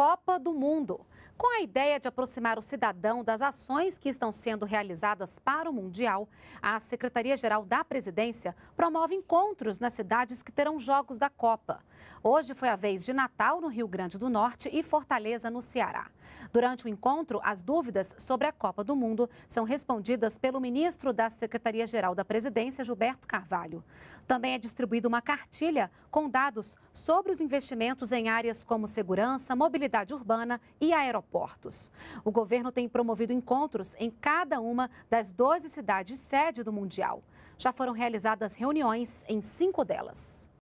Copa do Mundo. Com a ideia de aproximar o cidadão das ações que estão sendo realizadas para o Mundial, a Secretaria-Geral da Presidência promove encontros nas cidades que terão jogos da Copa. Hoje foi a vez de Natal, no Rio Grande do Norte, e Fortaleza, no Ceará. Durante o encontro, as dúvidas sobre a Copa do Mundo são respondidas pelo ministro da Secretaria-Geral da Presidência, Gilberto Carvalho. Também é distribuída uma cartilha com dados sobre os investimentos em áreas como segurança, mobilidade urbana e aeroportos. O governo tem promovido encontros em cada uma das 12 cidades sede do Mundial. Já foram realizadas reuniões em cinco delas.